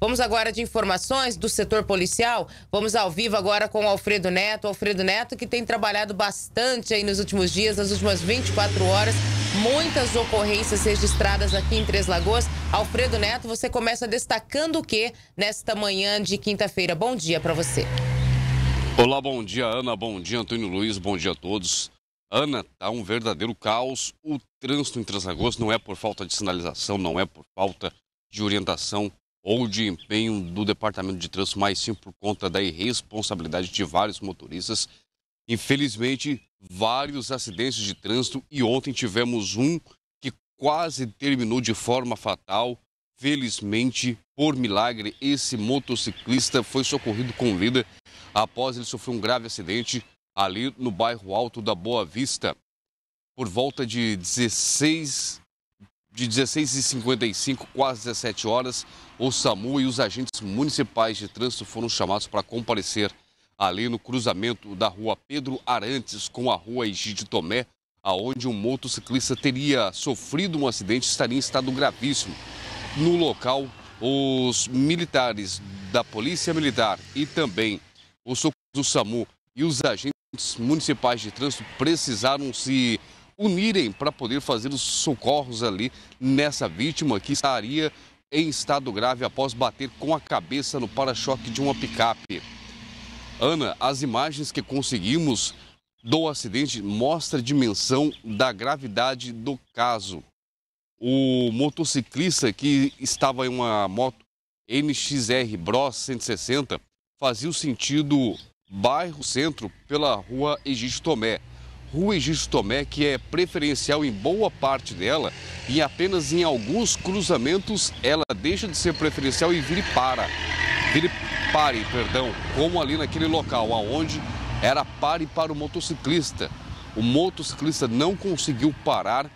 Vamos agora de informações do setor policial. Vamos ao vivo agora com o Alfredo Neto. Alfredo Neto que tem trabalhado bastante aí nos últimos dias, nas últimas 24 horas. Muitas ocorrências registradas aqui em Três Lagoas. Alfredo Neto, você começa destacando o que nesta manhã de quinta-feira? Bom dia para você. Olá, bom dia, Ana. Bom dia, Antônio Luiz. Bom dia a todos. Ana, tá um verdadeiro caos. O trânsito em Três Lagoas não é por falta de sinalização, não é por falta de orientação ou de empenho do Departamento de Trânsito, mas sim por conta da irresponsabilidade de vários motoristas. Infelizmente, vários acidentes de trânsito e ontem tivemos um que quase terminou de forma fatal. Felizmente, por milagre, esse motociclista foi socorrido com vida após ele sofrer um grave acidente ali no bairro Alto da Boa Vista. Por volta de 16 de 16h55, quase 17 horas, o SAMU e os agentes municipais de trânsito foram chamados para comparecer ali no cruzamento da rua Pedro Arantes com a rua Egídio Tomé, aonde um motociclista teria sofrido um acidente e estaria em estado gravíssimo. No local, os militares da Polícia Militar e também o socorro do SAMU e os agentes municipais de trânsito precisaram se unirem para poder fazer os socorros ali nessa vítima que estaria em estado grave após bater com a cabeça no para-choque de uma picape. Ana, as imagens que conseguimos do acidente mostram a dimensão da gravidade do caso. O motociclista que estava em uma moto NXR Bros 160 fazia o sentido bairro centro pela rua Egito Tomé. Rua Egisto Tomé, que é preferencial em boa parte dela, e apenas em alguns cruzamentos ela deixa de ser preferencial e vire para. Vire pare, perdão, como ali naquele local, aonde era pare para o motociclista. O motociclista não conseguiu parar,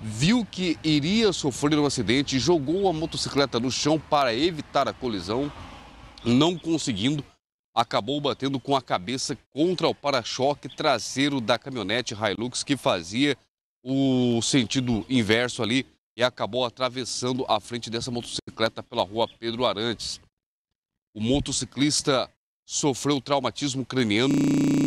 viu que iria sofrer um acidente, jogou a motocicleta no chão para evitar a colisão, não conseguindo acabou batendo com a cabeça contra o para-choque traseiro da caminhonete Hilux que fazia o sentido inverso ali e acabou atravessando a frente dessa motocicleta pela rua Pedro Arantes. O motociclista sofreu traumatismo craniano